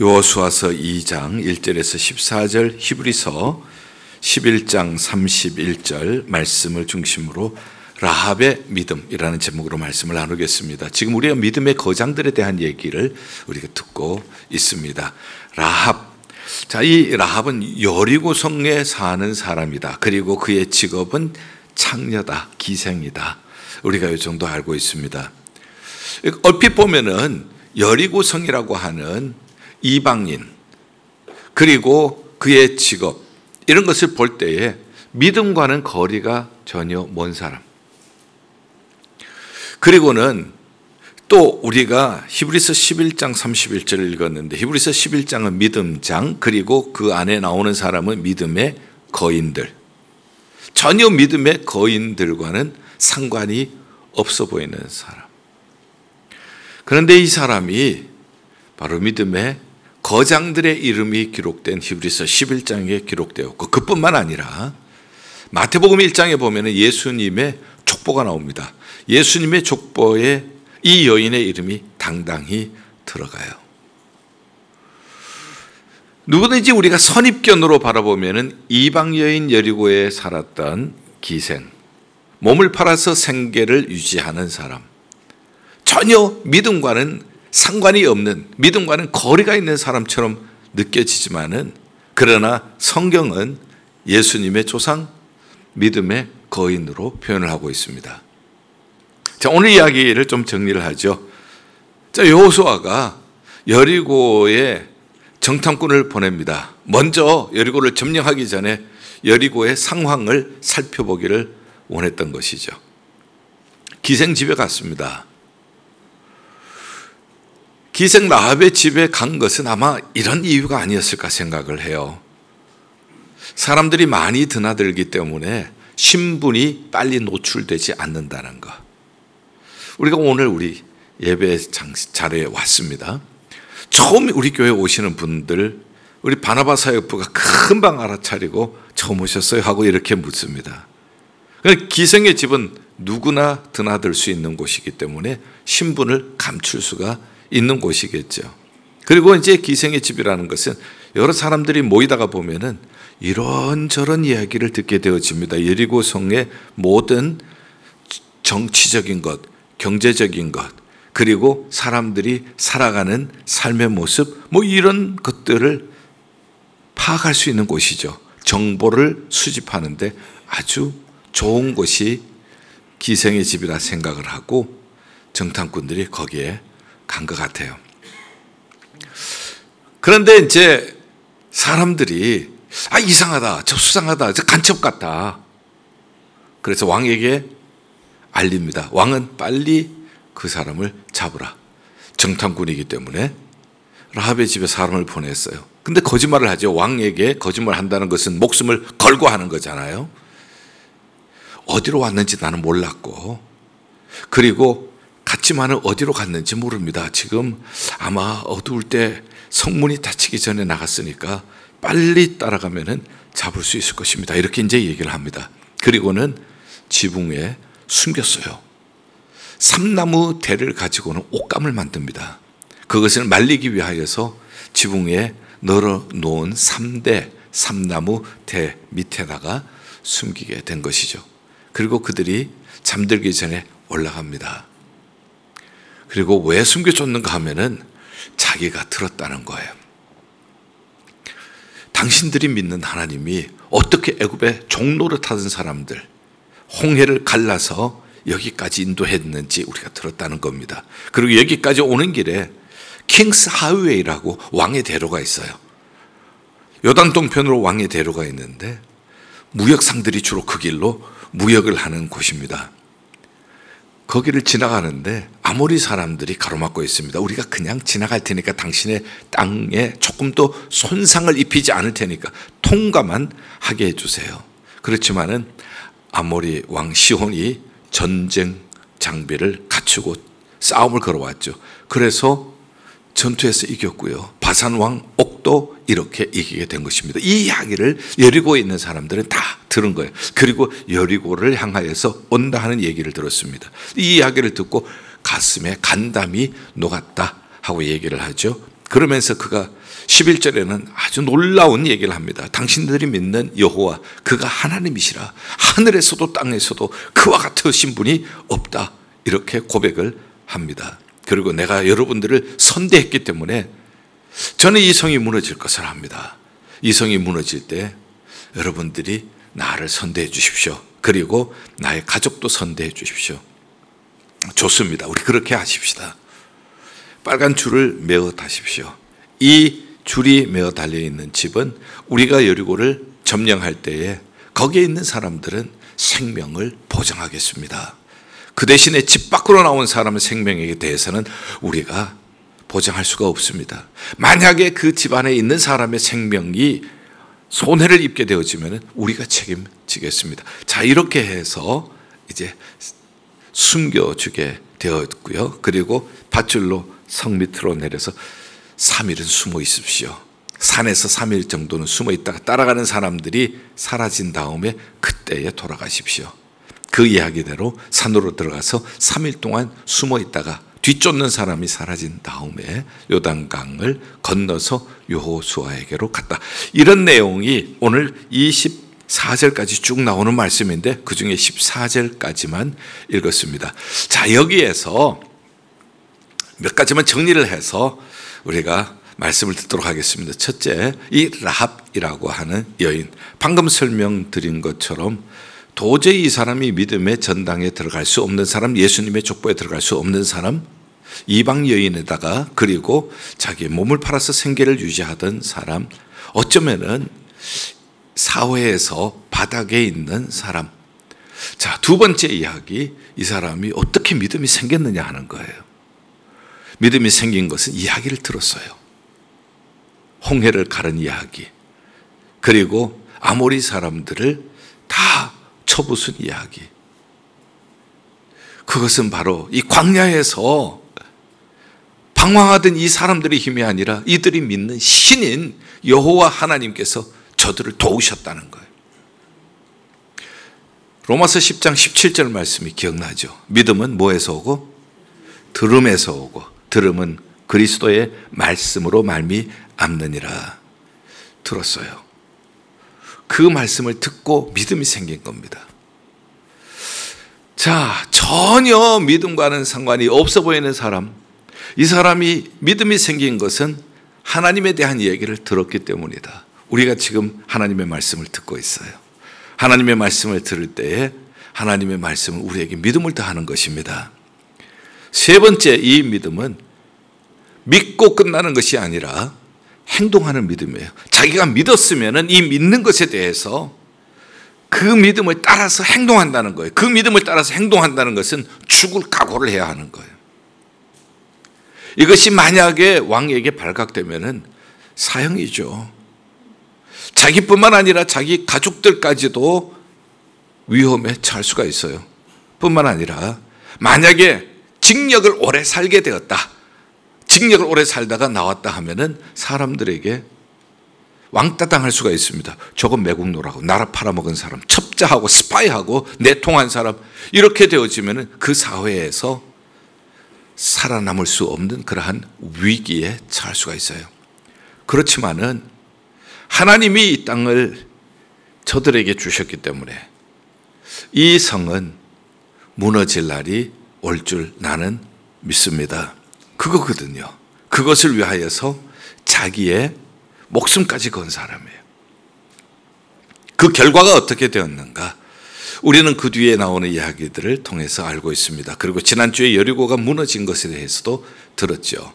요수와서 2장 1절에서 14절 히브리서 11장 31절 말씀을 중심으로 라합의 믿음이라는 제목으로 말씀을 나누겠습니다. 지금 우리가 믿음의 거장들에 대한 얘기를 우리가 듣고 있습니다. 라합. 자, 이 라합은 여리고 성에 사는 사람이다. 그리고 그의 직업은 창녀다, 기생이다. 우리가 이 정도 알고 있습니다. 얼핏 보면은 여리고성이라고 하는 이방인, 그리고 그의 직업, 이런 것을 볼 때에 믿음과는 거리가 전혀 먼 사람. 그리고는 또 우리가 히브리서 11장 31절을 읽었는데 히브리서 11장은 믿음장 그리고 그 안에 나오는 사람은 믿음의 거인들. 전혀 믿음의 거인들과는 상관이 없어 보이는 사람. 그런데 이 사람이 바로 믿음의 거장들의 이름이 기록된 히브리서 11장에 기록되었고 그뿐만 아니라 마태복음 1장에 보면 예수님의 족보가 나옵니다. 예수님의 족보에 이 여인의 이름이 당당히 들어가요. 누구든지 우리가 선입견으로 바라보면 이방 여인 여리고에 살았던 기생, 몸을 팔아서 생계를 유지하는 사람, 전혀 믿음과는 상관이 없는 믿음과는 거리가 있는 사람처럼 느껴지지만은 그러나 성경은 예수님의 조상 믿음의 거인으로 표현을 하고 있습니다. 자, 오늘 이야기를 좀 정리를 하죠. 자, 여호수아가 여리고에 정탐꾼을 보냅니다. 먼저 여리고를 점령하기 전에 여리고의 상황을 살펴보기를 원했던 것이죠. 기생집에 갔습니다. 기생 라합의 집에 간 것은 아마 이런 이유가 아니었을까 생각을 해요. 사람들이 많이 드나들기 때문에 신분이 빨리 노출되지 않는다는 것. 우리가 오늘 우리 예배 자리에 왔습니다. 처음 우리 교회 오시는 분들, 우리 바나바 사역부가 금방 알아차리고 처음 오셨어요 하고 이렇게 묻습니다. 그러니까 기생의 집은 누구나 드나들 수 있는 곳이기 때문에 신분을 감출 수가 없습니다. 있는 곳이겠죠. 그리고 이제 기생의 집이라는 것은 여러 사람들이 모이다가 보면은 이런저런 이야기를 듣게 되어집니다. 예리고 성의 모든 정치적인 것, 경제적인 것, 그리고 사람들이 살아가는 삶의 모습, 뭐 이런 것들을 파악할 수 있는 곳이죠. 정보를 수집하는데 아주 좋은 곳이 기생의 집이라 생각을 하고 정탐꾼들이 거기에 간것 같아요. 그런데 이제 사람들이 아 이상하다, 저 수상하다, 저 간첩 같다. 그래서 왕에게 알립니다. 왕은 빨리 그 사람을 잡으라. 정탐꾼이기 때문에 라합의 집에 사람을 보냈어요. 근데 거짓말을 하죠. 왕에게 거짓말 한다는 것은 목숨을 걸고 하는 거잖아요. 어디로 왔는지 나는 몰랐고, 그리고 갔지만은 어디로 갔는지 모릅니다. 지금 아마 어두울 때 성문이 닫히기 전에 나갔으니까 빨리 따라가면은 잡을 수 있을 것입니다. 이렇게 이제 얘기를 합니다. 그리고는 지붕 에 숨겼어요. 삼나무 대를 가지고는 옷감을 만듭니다. 그것을 말리기 위하여서 지붕에 널어 놓은 삼대 삼나무 대 밑에다가 숨기게 된 것이죠. 그리고 그들이 잠들기 전에 올라갑니다. 그리고 왜 숨겨줬는가 하면은 자기가 들었다는 거예요. 당신들이 믿는 하나님이 어떻게 애굽의 종로를 타던 사람들 홍해를 갈라서 여기까지 인도했는지 우리가 들었다는 겁니다. 그리고 여기까지 오는 길에 킹스 하웨이라고 왕의 대로가 있어요. 요단 동편으로 왕의 대로가 있는데 무역상들이 주로 그 길로 무역을 하는 곳입니다. 거기를 지나가는데 아무리 사람들이 가로막고 있습니다. 우리가 그냥 지나갈 테니까 당신의 땅에 조금 더 손상을 입히지 않을 테니까 통과만 하게 해주세요. 그렇지만은 아모리 왕 시혼이 전쟁 장비를 갖추고 싸움을 걸어왔죠. 그래서 전투에서 이겼고요. 바산왕 옥도 이렇게 이기게 된 것입니다. 이 이야기를 여리고에 있는 사람들은 다 들은 거예요. 그리고 여리고를 향하여서 온다 하는 얘기를 들었습니다. 이 이야기를 듣고 가슴에 간담이 녹았다 하고 얘기를 하죠. 그러면서 그가 11절에는 아주 놀라운 얘기를 합니다. 당신들이 믿는 여호와 그가 하나님이시라 하늘에서도 땅에서도 그와 같으신 분이 없다 이렇게 고백을 합니다. 그리고 내가 여러분들을 선대했기 때문에 저는 이성이 무너질 것을 합니다. 이성이 무너질 때 여러분들이 나를 선대해 주십시오. 그리고 나의 가족도 선대해 주십시오. 좋습니다. 우리 그렇게 하십시다. 빨간 줄을 메어 타십시오이 줄이 메어 달려 있는 집은 우리가 여리고를 점령할 때에 거기에 있는 사람들은 생명을 보장하겠습니다. 그 대신에 집 밖으로 나온 사람의 생명에 대해서는 우리가 보장할 수가 없습니다. 만약에 그 집안에 있는 사람의 생명이 손해를 입게 되어지면 우리가 책임지겠습니다. 자, 이렇게 해서 이제 숨겨주게 되었고요. 그리고 밧줄로 성 밑으로 내려서 3일은 숨어 있십시오 산에서 3일 정도는 숨어 있다가 따라가는 사람들이 사라진 다음에 그때에 돌아가십시오. 그 이야기대로 산으로 들어가서 3일 동안 숨어 있다가 뒤쫓는 사람이 사라진 다음에 요단강을 건너서 요호수아에게로 갔다. 이런 내용이 오늘 24절까지 쭉 나오는 말씀인데 그 중에 14절까지만 읽었습니다. 자, 여기에서 몇 가지만 정리를 해서 우리가 말씀을 듣도록 하겠습니다. 첫째, 이 라합이라고 하는 여인. 방금 설명드린 것처럼 도저히 이 사람이 믿음의 전당에 들어갈 수 없는 사람, 예수님의 족보에 들어갈 수 없는 사람, 이방 여인에다가 그리고 자기 몸을 팔아서 생계를 유지하던 사람, 어쩌면은 사회에서 바닥에 있는 사람. 자, 두 번째 이야기, 이 사람이 어떻게 믿음이 생겼느냐 하는 거예요. 믿음이 생긴 것은 이야기를 들었어요. 홍해를 가른 이야기. 그리고 아모리 사람들을 다 처부순 이야기. 그것은 바로 이 광야에서 방황하던 이 사람들의 힘이 아니라 이들이 믿는 신인 여호와 하나님께서 저들을 도우셨다는 거예요. 로마서 10장 17절 말씀이 기억나죠. 믿음은 뭐에서 오고? 들음에서 오고 들음은 그리스도의 말씀으로 말미암느니라 들었어요. 그 말씀을 듣고 믿음이 생긴 겁니다. 자, 전혀 믿음과는 상관이 없어 보이는 사람, 이 사람이 믿음이 생긴 것은 하나님에 대한 얘기를 들었기 때문이다. 우리가 지금 하나님의 말씀을 듣고 있어요. 하나님의 말씀을 들을 때에 하나님의 말씀은 우리에게 믿음을 더하는 것입니다. 세 번째 이 믿음은 믿고 끝나는 것이 아니라 행동하는 믿음이에요. 자기가 믿었으면이 믿는 것에 대해서 그 믿음을 따라서 행동한다는 거예요. 그 믿음을 따라서 행동한다는 것은 죽을 각오를 해야 하는 거예요. 이것이 만약에 왕에게 발각되면 사형이죠. 자기뿐만 아니라 자기 가족들까지도 위험에 처할 수가 있어요. 뿐만 아니라 만약에 징역을 오래 살게 되었다. 직력을 오래 살다가 나왔다 하면은 사람들에게 왕따당할 수가 있습니다. 조금 매국노라고 나라 팔아먹은 사람, 첩자하고 스파이하고 내통한 사람 이렇게 되어지면은 그 사회에서 살아남을 수 없는 그러한 위기에 처할 수가 있어요. 그렇지만은 하나님이 이 땅을 저들에게 주셨기 때문에 이 성은 무너질 날이 올 줄 나는 믿습니다. 그거거든요. 그것을 위하여서 자기의 목숨까지 건 사람이에요. 그 결과가 어떻게 되었는가? 우리는 그 뒤에 나오는 이야기들을 통해서 알고 있습니다. 그리고 지난주에 여리고가 무너진 것에 대해서도 들었죠.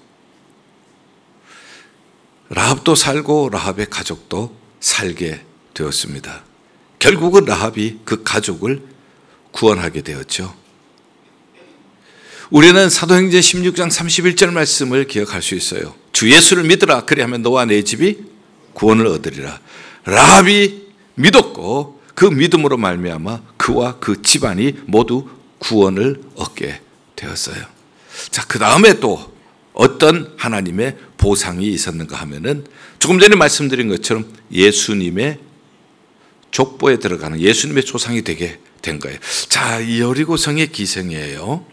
라합도 살고 라합의 가족도 살게 되었습니다. 결국은 라합이 그 가족을 구원하게 되었죠. 우리는 사도행전 16장 31절 말씀을 기억할 수 있어요. 주 예수를 믿으라. 그리하면 너와 내 집이 구원을 얻으리라. 라합이 믿었고 그 믿음으로 말미암아 그와 그 집안이 모두 구원을 얻게 되었어요. 자, 그 다음에 또 어떤 하나님의 보상이 있었는가 하면은 조금 전에 말씀드린 것처럼 예수님의 족보에 들어가는 예수님의 조상이 되게 된 거예요. 자, 여리고성의 기생이에요.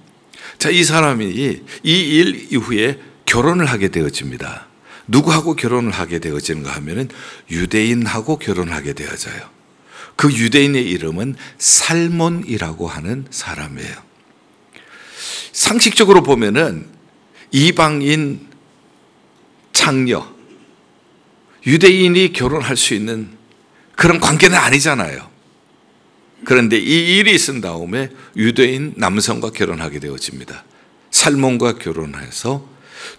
자, 이 사람이 이 일 이후에 결혼을 하게 되어집니다. 누구하고 결혼을 하게 되어지는가 하면은 유대인하고 결혼하게 되어져요. 그 유대인의 이름은 살몬이라고 하는 사람이에요. 상식적으로 보면은 이방인 창녀 유대인이 결혼할 수 있는 그런 관계는 아니잖아요. 그런데 이 일이 있은 다음에 유대인 남성과 결혼하게 되어집니다. 살몬과 결혼해서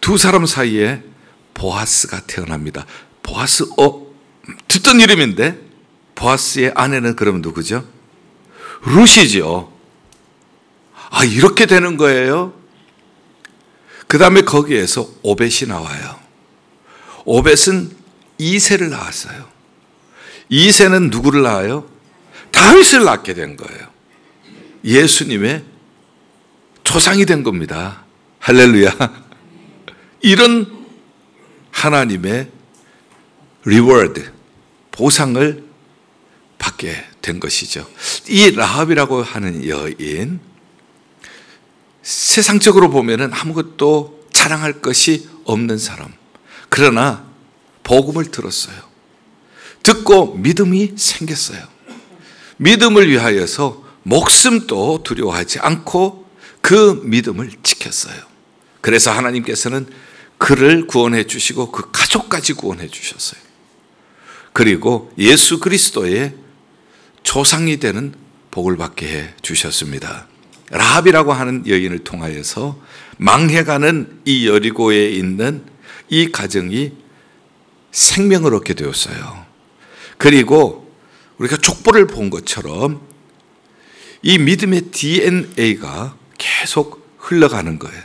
두 사람 사이에 보아스가 태어납니다. 보아스, 어? 듣던 이름인데? 보아스의 아내는 그럼 누구죠? 루시죠. 아, 이렇게 되는 거예요? 그 다음에 거기에서 오벳이 나와요. 오벳은 이세를 낳았어요. 이세는 누구를 낳아요? 다윗을 낳게 된 거예요. 예수님의 초상이 된 겁니다. 할렐루야. 이런 하나님의 리워드, 보상을 받게 된 것이죠. 이 라합이라고 하는 여인, 세상적으로 보면은 아무것도 자랑할 것이 없는 사람. 그러나 복음을 들었어요. 듣고 믿음이 생겼어요. 믿음을 위하여서 목숨도 두려워하지 않고 그 믿음을 지켰어요. 그래서 하나님께서는 그를 구원해 주시고 그 가족까지 구원해 주셨어요. 그리고 예수 그리스도의 조상이 되는 복을 받게 해 주셨습니다. 라합이라고 하는 여인을 통하여서 망해가는 이 여리고에 있는 이 가정이 생명을 얻게 되었어요. 그리고 우리가 족보를 본 것처럼 이 믿음의 DNA가 계속 흘러가는 거예요.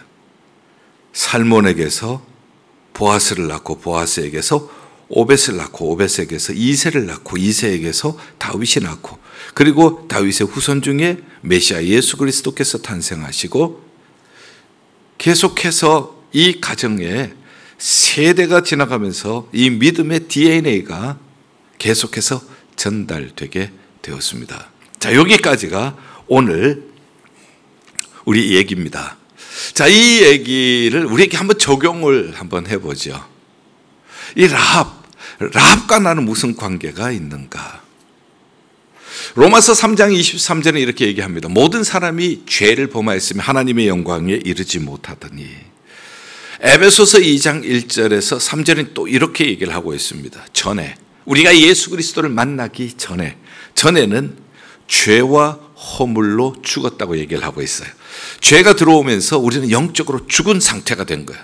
살몬에게서 보아스를 낳고 보아스에게서 오벳을 낳고 오벳에게서 이세를 낳고 이세에게서 다윗이 낳고 그리고 다윗의 후손 중에 메시아 예수 그리스도께서 탄생하시고 계속해서 이 가정에 세대가 지나가면서 이 믿음의 DNA가 계속해서 전달되게 되었습니다. 자, 여기까지가 오늘 우리 얘기입니다. 자, 이 얘기를 우리에게 한번 적용을 한번 해보죠. 이 라합, 과 나는 무슨 관계가 있는가? 로마서 3장 23절에 이렇게 얘기합니다. 모든 사람이 죄를 범하였으며 하나님의 영광에 이르지 못하더니 에베소서 2장 1절에서 3절은 또 이렇게 얘기를 하고 있습니다. 전에 우리가 예수 그리스도를 만나기 전에 전에는 죄와 허물로 죽었다고 얘기를 하고 있어요. 죄가 들어오면서 우리는 영적으로 죽은 상태가 된거예요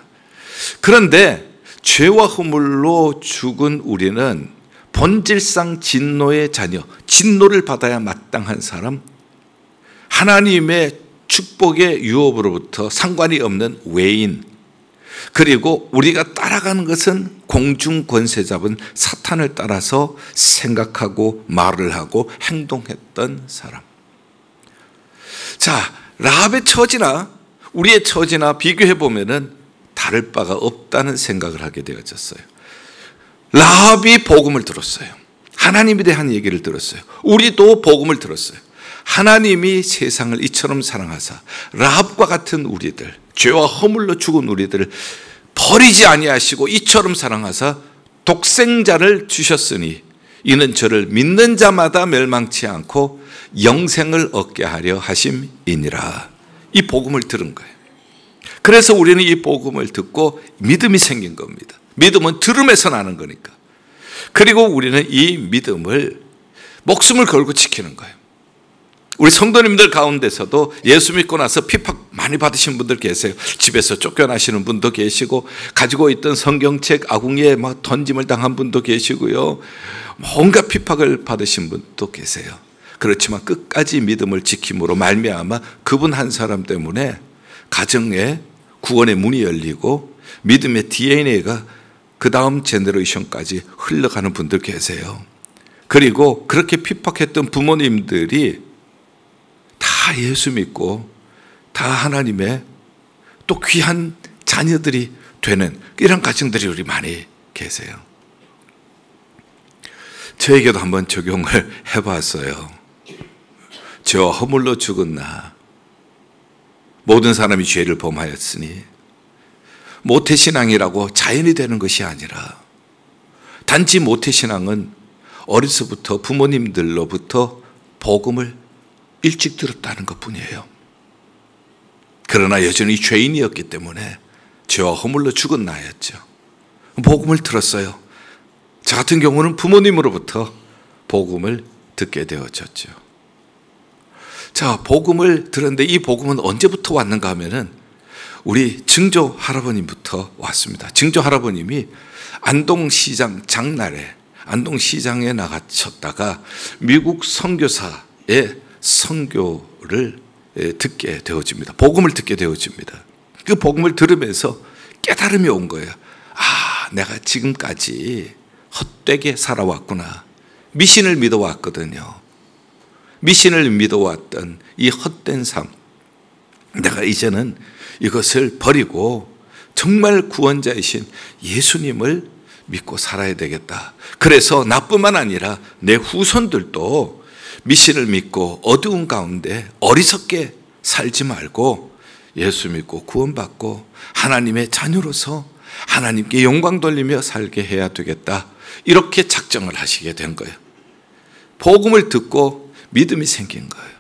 그런데 죄와 허물로 죽은 우리는 본질상 진노의 자녀, 진노를 받아야 마땅한 사람, 하나님의 축복의 유업으로부터 상관이 없는 외인, 그리고 우리가 따라가는 것은 공중 권세 잡은 사탄을 따라서 생각하고 말을 하고 행동했던 사람. 자, 라합의 처지나 우리의 처지나 비교해 보면은 다를 바가 없다는 생각을 하게 되어졌어요. 라합이 복음을 들었어요. 하나님에 대한 얘기를 들었어요. 우리도 복음을 들었어요. 하나님이 세상을 이처럼 사랑하사 라합과 같은 우리들 죄와 허물로 죽은 우리들을 버리지 아니하시고 이처럼 사랑하사 독생자를 주셨으니 이는 저를 믿는 자마다 멸망치 않고 영생을 얻게 하려 하심이니라. 이 복음을 들은 거예요. 그래서 우리는 이 복음을 듣고 믿음이 생긴 겁니다. 믿음은 들음에서 나는 거니까. 그리고 우리는 이 믿음을 목숨을 걸고 지키는 거예요. 우리 성도님들 가운데서도 예수 믿고 나서 피팍 많이 받으신 분들 계세요. 집에서 쫓겨나시는 분도 계시고 가지고 있던 성경책 아궁이에 막 던짐을 당한 분도 계시고요. 뭔가 피팍을 받으신 분도 계세요. 그렇지만 끝까지 믿음을 지킴으로 말미암아 그분 한 사람 때문에 가정에 구원의 문이 열리고 믿음의 DNA가 그 다음 제너레이션까지 흘러가는 분들 계세요. 그리고 그렇게 핍박했던 부모님들이 다 예수 믿고 다 하나님의 또 귀한 자녀들이 되는 이런 가정들이 우리 많이 계세요. 저에게도 한번 적용을 해봤어요. 저 허물로 죽었나? 모든 사람이 죄를 범하였으니 모태신앙이라고 자연이 되는 것이 아니라 단지 모태신앙은 어려서부터 부모님들로부터 복음을 일찍 들었다는 것 뿐이에요. 그러나 여전히 죄인이었기 때문에 죄와 허물로 죽은 나였죠. 복음을 들었어요. 저 같은 경우는 부모님으로부터 복음을 듣게 되어졌죠. 자, 복음을 들었는데 이 복음은 언제부터 왔는가 하면은 우리 증조 할아버님부터 왔습니다. 증조 할아버님이 안동시장 장날에 안동시장에 나가셨다가 미국 선교사의 성교를 듣게 되어집니다. 복음을 듣게 되어집니다. 그 복음을 들으면서 깨달음이 온 거예요. 아, 내가 지금까지 헛되게 살아왔구나. 미신을 믿어왔거든요. 미신을 믿어왔던 이 헛된 삶. 내가 이제는 이것을 버리고 정말 구원자이신 예수님을 믿고 살아야 되겠다. 그래서 나뿐만 아니라 내 후손들도 미신을 믿고 어두운 가운데 어리석게 살지 말고 예수 믿고 구원받고 하나님의 자녀로서 하나님께 영광 돌리며 살게 해야 되겠다. 이렇게 작정을 하시게 된 거예요. 복음을 듣고 믿음이 생긴 거예요.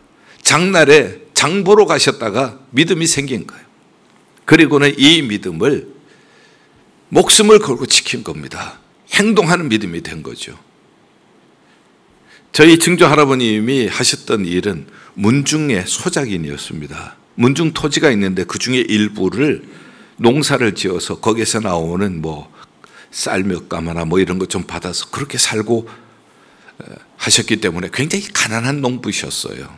장날에 장보러 가셨다가 믿음이 생긴 거예요. 그리고는 이 믿음을 목숨을 걸고 지킨 겁니다. 행동하는 믿음이 된 거죠. 저희 증조 할아버님이 하셨던 일은 문중의 소작인이었습니다. 문중 토지가 있는데 그 중에 일부를 농사를 지어서 거기에서 나오는 뭐 쌀 몇 가마나 뭐 이런 것 좀 받아서 그렇게 살고 어, 하셨기 때문에 굉장히 가난한 농부셨어요.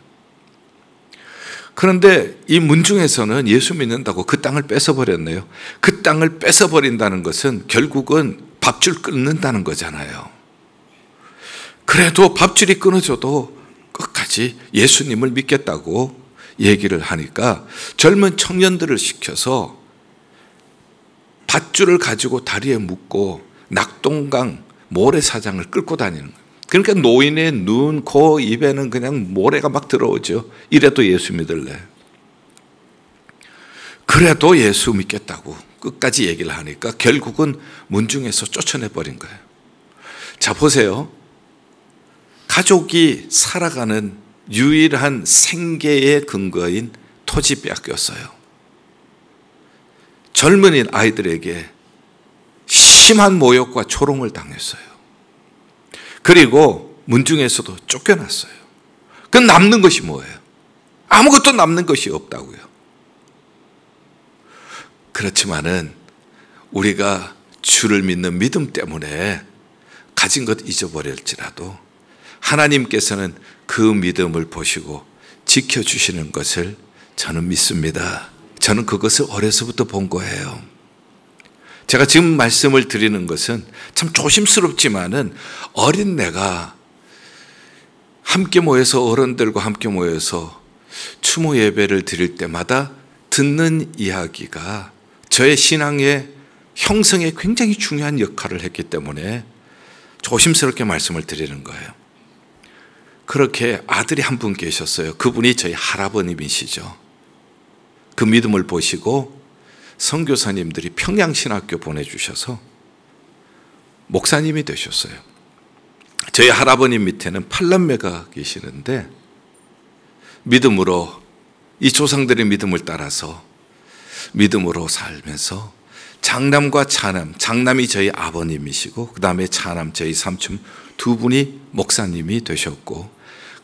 그런데 이 문중에서는 예수 믿는다고 그 땅을 뺏어버렸네요. 그 땅을 뺏어버린다는 것은 결국은 밥줄 끊는다는 거잖아요. 그래도 밥줄이 끊어져도 끝까지 예수님을 믿겠다고 얘기를 하니까 젊은 청년들을 시켜서 밧줄을 가지고 다리에 묶고 낙동강 모래사장을 끌고 다니는 거예요. 그러니까 노인의 눈, 코, 입에는 그냥 모래가 막 들어오죠. 이래도 예수 믿을래. 그래도 예수 믿겠다고 끝까지 얘기를 하니까 결국은 문중에서 쫓아내버린 거예요. 자, 보세요. 가족이 살아가는 유일한 생계의 근거인 토지 빼앗겼어요. 젊은인 아이들에게 심한 모욕과 조롱을 당했어요. 그리고 문중에서도 쫓겨났어요. 그 남는 것이 뭐예요? 아무것도 남는 것이 없다고요. 그렇지만은 우리가 주를 믿는 믿음 때문에 가진 것 잊어버릴지라도 하나님께서는 그 믿음을 보시고 지켜주시는 것을 저는 믿습니다. 저는 그것을 어려서부터 본 거예요. 제가 지금 말씀을 드리는 것은 참 조심스럽지만은 어린 내가 함께 모여서 어른들과 함께 모여서 추모 예배를 드릴 때마다 듣는 이야기가 저의 신앙의 형성에 굉장히 중요한 역할을 했기 때문에 조심스럽게 말씀을 드리는 거예요. 그렇게 아들이 한 분 계셨어요. 그분이 저희 할아버님이시죠. 그 믿음을 보시고 성교사님들이 평양신학교 보내주셔서 목사님이 되셨어요. 저희 할아버님 밑에는 팔남매가 계시는데 믿음으로 이 조상들의 믿음을 따라서 믿음으로 살면서 장남과 차남, 장남이 저희 아버님이시고 그 다음에 차남 저희 삼촌 두 분이 목사님이 되셨고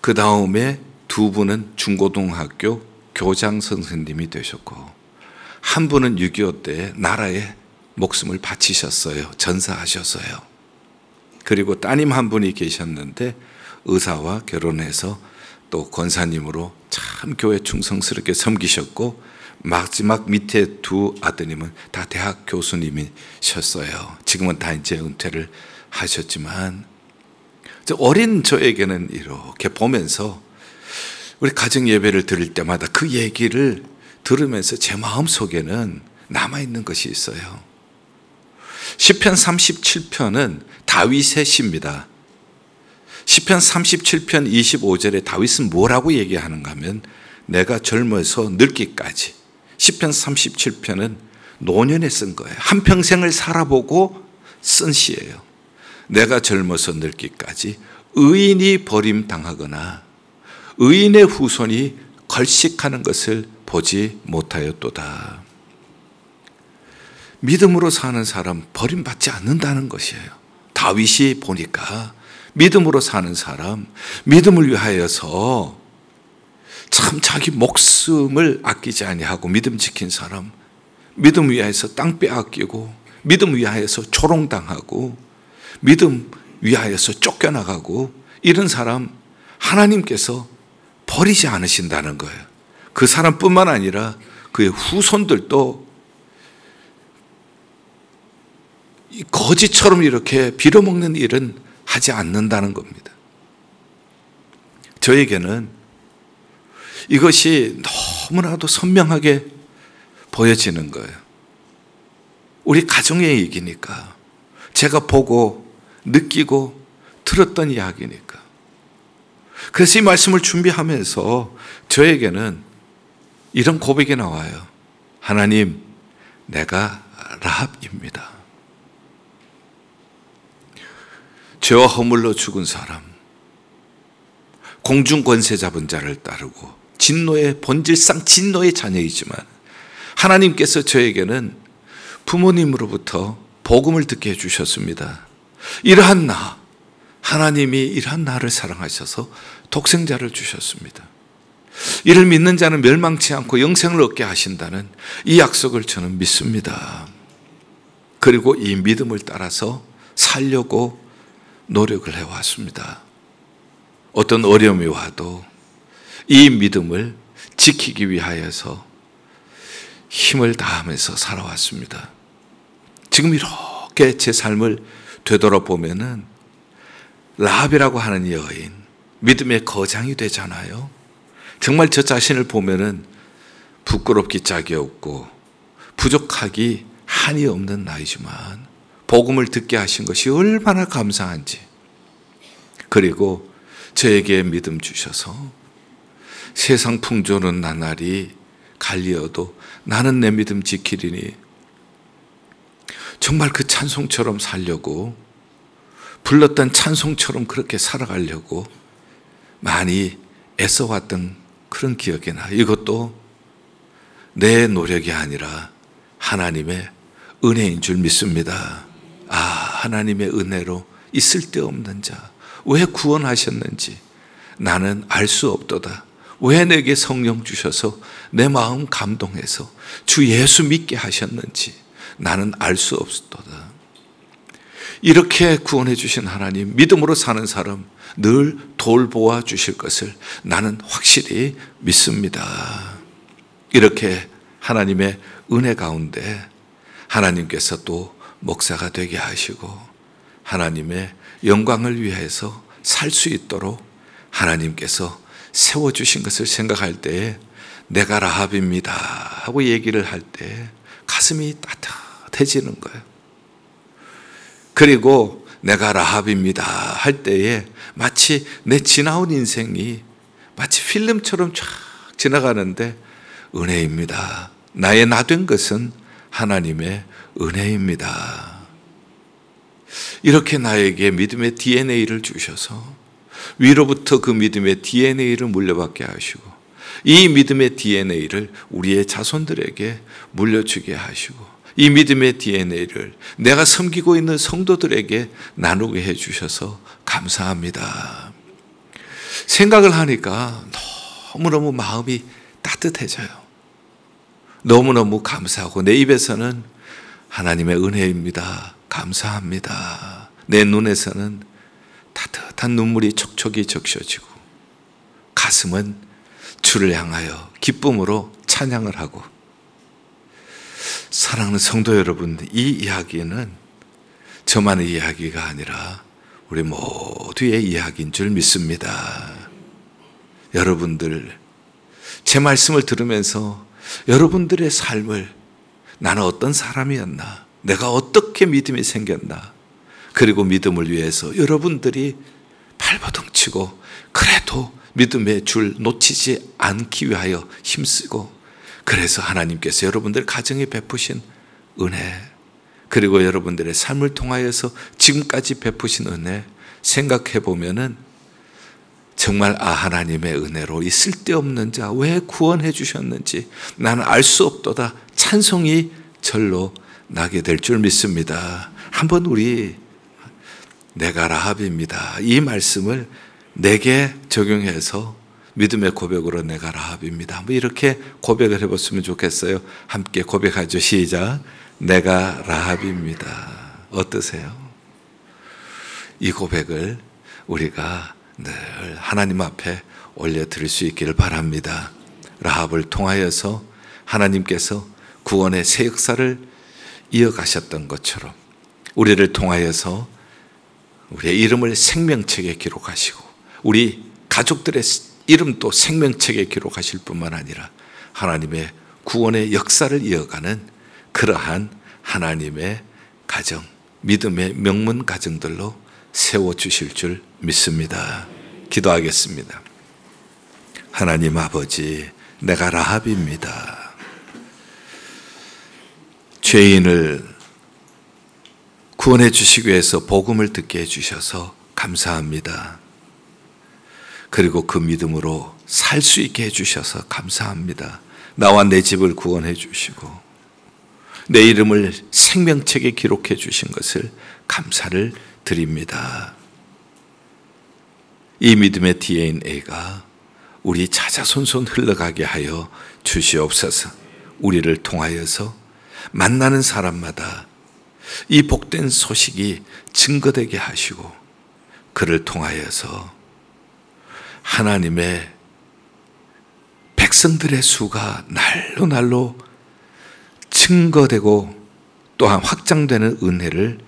그 다음에 두 분은 중고등학교 교장 선생님이 되셨고 한 분은 6.25 때 나라에 목숨을 바치셨어요. 전사하셨어요. 그리고 따님 한 분이 계셨는데 의사와 결혼해서 또 권사님으로 참 교회 충성스럽게 섬기셨고 마지막 밑에 두 아드님은 다 대학 교수님이셨어요. 지금은 다 이제 은퇴를 하셨지만 어린 저에게는 이렇게 보면서 우리 가정 예배를 드릴 때마다 그 얘기를 들으면서 제 마음 속에는 남아 있는 것이 있어요. 시편 37편은 다윗의 시입니다. 시편 37편 25절에 다윗은 뭐라고 얘기하는가 하면 내가 젊어서 늙기까지 시편 37편은 노년에 쓴 거예요. 한평생을 살아보고 쓴 시예요. 내가 젊어서 늙기까지 의인이 버림당하거나 의인의 후손이 걸식하는 것을 보지 못하였도다. 믿음으로 사는 사람 버림받지 않는다는 것이에요. 다윗이 보니까 믿음으로 사는 사람, 믿음을 위하여서 참 자기 목숨을 아끼지 아니하고 믿음 지킨 사람, 믿음 위하여서 땅 빼앗기고, 믿음 위하여서 초롱당하고, 믿음 위하여서 쫓겨나가고 이런 사람 하나님께서 버리지 않으신다는 거예요. 그 사람뿐만 아니라 그의 후손들도 거지처럼 이렇게 빌어먹는 일은 하지 않는다는 겁니다. 저에게는 이것이 너무나도 선명하게 보여지는 거예요. 우리 가정의 얘기니까 제가 보고 느끼고 들었던 이야기니까. 그래서 이 말씀을 준비하면서 저에게는 이런 고백이 나와요. 하나님, 내가 라합입니다. 죄와 허물로 죽은 사람, 공중 권세 잡은 자를 따르고 진노의 본질상 진노의 자녀이지만 하나님께서 저에게는 부모님으로부터 복음을 듣게 해주셨습니다. 이러한 나, 하나님이 이러한 나를 사랑하셔서 독생자를 주셨습니다. 이를 믿는 자는 멸망치 않고 영생을 얻게 하신다는 이 약속을 저는 믿습니다. 그리고 이 믿음을 따라서 살려고 노력을 해왔습니다. 어떤 어려움이 와도 이 믿음을 지키기 위하여서 힘을 다하면서 살아왔습니다. 지금 이렇게 제 삶을 되돌아보면은 라합이라고 하는 여인, 믿음의 거장이 되잖아요. 정말 저 자신을 보면은 부끄럽기 짝이 없고 부족하기 한이 없는 나이지만 복음을 듣게 하신 것이 얼마나 감사한지 그리고 저에게 믿음 주셔서 세상 풍조는 나날이 갈리어도 나는 내 믿음 지키리니 정말 그 찬송처럼 살려고 불렀던 찬송처럼 그렇게 살아가려고 많이 애써왔던 그런 기억이 나. 이것도 내 노력이 아니라 하나님의 은혜인 줄 믿습니다. 아, 하나님의 은혜로 있을 데 없는 자, 왜 구원하셨는지 나는 알 수 없도다. 왜 내게 성령 주셔서 내 마음 감동해서 주 예수 믿게 하셨는지 나는 알 수 없도다. 이렇게 구원해 주신 하나님, 믿음으로 사는 사람 늘 돌보아 주실 것을 나는 확실히 믿습니다. 이렇게 하나님의 은혜 가운데 하나님께서 또 목사가 되게 하시고 하나님의 영광을 위해서 살 수 있도록 하나님께서 세워주신 것을 생각할 때에 내가 라합입니다 하고 얘기를 할 때 가슴이 따뜻 같지는 거예요. 그리고 내가 라합입니다 할 때에 마치 내 지나온 인생이 마치 필름처럼 쫙 지나가는데 은혜입니다. 나의 나 된 것은 하나님의 은혜입니다. 이렇게 나에게 믿음의 DNA를 주셔서 위로부터 그 믿음의 DNA를 물려받게 하시고 이 믿음의 DNA를 우리의 자손들에게 물려주게 하시고 이 믿음의 DNA를 내가 섬기고 있는 성도들에게 나누게 해 주셔서 감사합니다. 생각을 하니까 너무너무 마음이 따뜻해져요. 너무너무 감사하고 내 입에서는 하나님의 은혜입니다. 감사합니다. 내 눈에서는 따뜻한 눈물이 촉촉이 적셔지고 가슴은 주를 향하여 기쁨으로 찬양을 하고 사랑하는 성도 여러분, 이 이야기는 저만의 이야기가 아니라 우리 모두의 이야기인 줄 믿습니다. 여러분들, 제 말씀을 들으면서 여러분들의 삶을 나는 어떤 사람이었나? 내가 어떻게 믿음이 생겼나? 그리고 믿음을 위해서 여러분들이 발버둥 치고 그래도 믿음의 줄 놓치지 않기 위하여 힘쓰고 그래서 하나님께서 여러분들 가정에 베푸신 은혜, 그리고 여러분들의 삶을 통하여서 지금까지 베푸신 은혜, 생각해 보면은 정말 아 하나님의 은혜로 이 쓸데없는 자 왜 구원해 주셨는지 나는 알 수 없도다 찬송이 절로 나게 될 줄 믿습니다. 한번 우리 내가 라합입니다. 이 말씀을 내게 적용해서 믿음의 고백으로 내가 라합입니다. 뭐 이렇게 고백을 해봤으면 좋겠어요. 함께 고백하죠. 시작. 내가 라합입니다. 어떠세요? 이 고백을 우리가 늘 하나님 앞에 올려드릴 수 있기를 바랍니다. 라합을 통하여서 하나님께서 구원의 새 역사를 이어가셨던 것처럼 우리를 통하여서 우리의 이름을 생명책에 기록하시고 우리 가족들의 이름도 생명책에 기록하실 뿐만 아니라 하나님의 구원의 역사를 이어가는 그러한 하나님의 가정, 믿음의 명문 가정들로 세워주실 줄 믿습니다. 기도하겠습니다. 하나님 아버지, 내가 라합입니다. 죄인을 구원해 주시기 위해서 복음을 듣게 해주셔서 감사합니다. 그리고 그 믿음으로 살 수 있게 해주셔서 감사합니다. 나와 내 집을 구원해 주시고, 내 이름을 생명책에 기록해 주신 것을 감사를 드립니다. 이 믿음의 DNA가 우리 자자손손 흘러가게 하여 주시옵소서 우리를 통하여서 만나는 사람마다 이 복된 소식이 증거되게 하시고 그를 통하여서 하나님의 백성들의 수가 날로 날로 증거되고 또한 확장되는 은혜를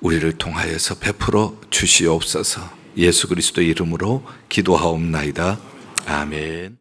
우리를 통하여서 베풀어 주시옵소서. 예수 그리스도 이름으로 기도하옵나이다. 아멘.